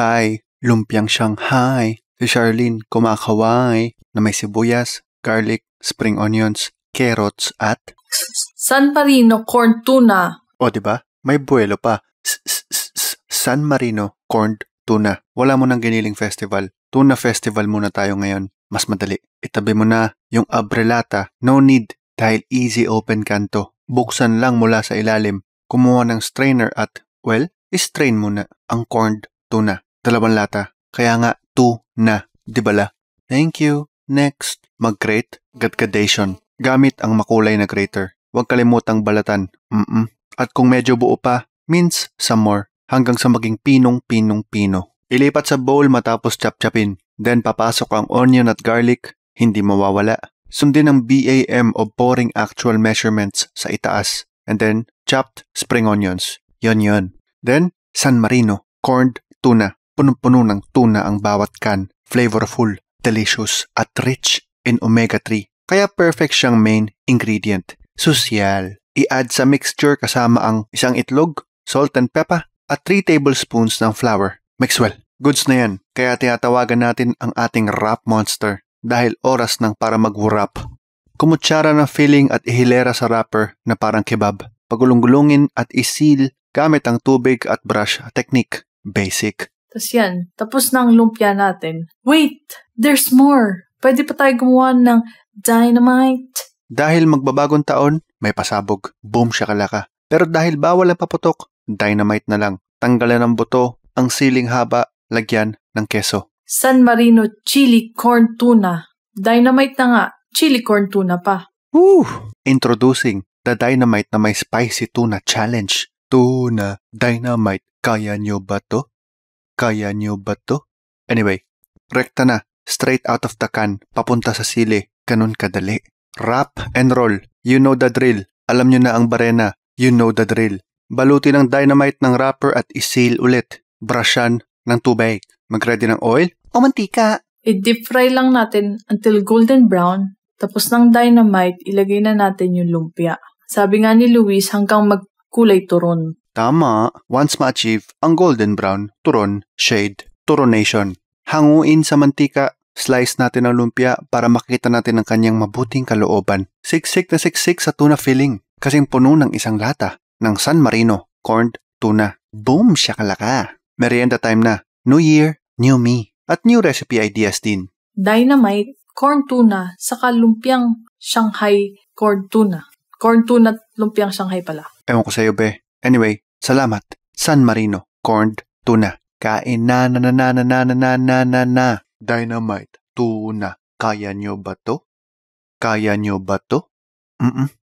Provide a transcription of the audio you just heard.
Hi, lumpiang Shanghai, si Charlene kumakaway na may sibuyas, garlic, spring onions, carrots at San Marino corn tuna. O ba? May buelo pa. San Marino corn tuna. Wala mo ng giniling festival. Tuna festival muna tayo ngayon. Mas madali. Itabi mo na yung abrelata. No need dahil easy open kanto. Buksan lang mula sa ilalim. Kumuha ng strainer at, well, strain muna ang corned tuna dalawang lata. Kaya nga, 2 na. Di ba la? Thank you. Next, mag-crate, gadgadation. Gamit ang makulay na grater. Huwag kalimutang balatan. Mm-mm. At kung medyo buo pa, means some more. Hanggang sa maging pinong-pinong-pino. Ilipat sa bowl matapos chap-chapin. Then papasok ang onion at garlic, hindi mawawala. Sundin ang BAM o boring actual measurements sa itaas. And then, chopped spring onions. Yon yon. Then, San Marino, corned tuna punong-puno ng tuna ang bawat kan, flavorful, delicious, at rich in omega-3. Kaya perfect siyang main ingredient. Susyal. I-add sa mixture kasama ang isang itlog, salt and pepper, at 3 tablespoons ng flour. Mix well. Goods na yan, kaya tinatawagan natin ang ating wrap monster dahil oras nang para mag-wrap. Kumutsara ng filling at ihilera sa wrapper na parang kebab. Pagulong-gulungin at isil gamit ang tubig at brush technique. Basic tapos yan, tapos na ang lumpia natin. Wait! There's more! Pwede pa tayo gumawa ng dynamite! Dahil magbabagong taon, may pasabog. Boom siya kalaka. Pero dahil bawal ang paputok, dynamite na lang. Tanggalan ng buto, ang siling haba, lagyan ng keso. San Marino Chili Corn Tuna. Dynamite na nga, chili corn tuna pa. Woo! Introducing the dynamite na may spicy tuna challenge. Tuna, dynamite, kaya nyo ba to? Kaya niyo ba to? Anyway, rekta na, straight out of the can, papunta sa Sili, ganun kadali. Wrap and roll, you know the drill. Alam niyo na ang barena, you know the drill. Balutin ng dynamite ng wrapper at isil ulit. Brushan ng tubig. Magready ng oil o mantika. I-deep fry lang natin until golden brown. Tapos ng dynamite, ilagay na natin yung lumpia. Sabi nga ni Luis, hanggang magkulay turon. Tama, once ma-achieve ang golden brown, turon, shade, turonation. Hanguin sa mantika, slice natin ang lumpia para makita natin ang kanyang mabuting kalooban. Siksik na siksik sa tuna filling, kasing puno ng isang lata ng San Marino, corned tuna. Boom, shakalaka! Merienda time na. New year, new me. At new recipe ideas din. Dynamite, corn tuna, sa lumpiang Shanghai corn tuna. Corn tuna, lumpiang Shanghai pala. Ewan ko sa'yo, be. Anyway, salamat. San Marino, corned tuna. Kain na na na na na na na na na na. Dynamite, tuna. Kaya nyo ba to? Kaya nyo ba to? Mm-mm.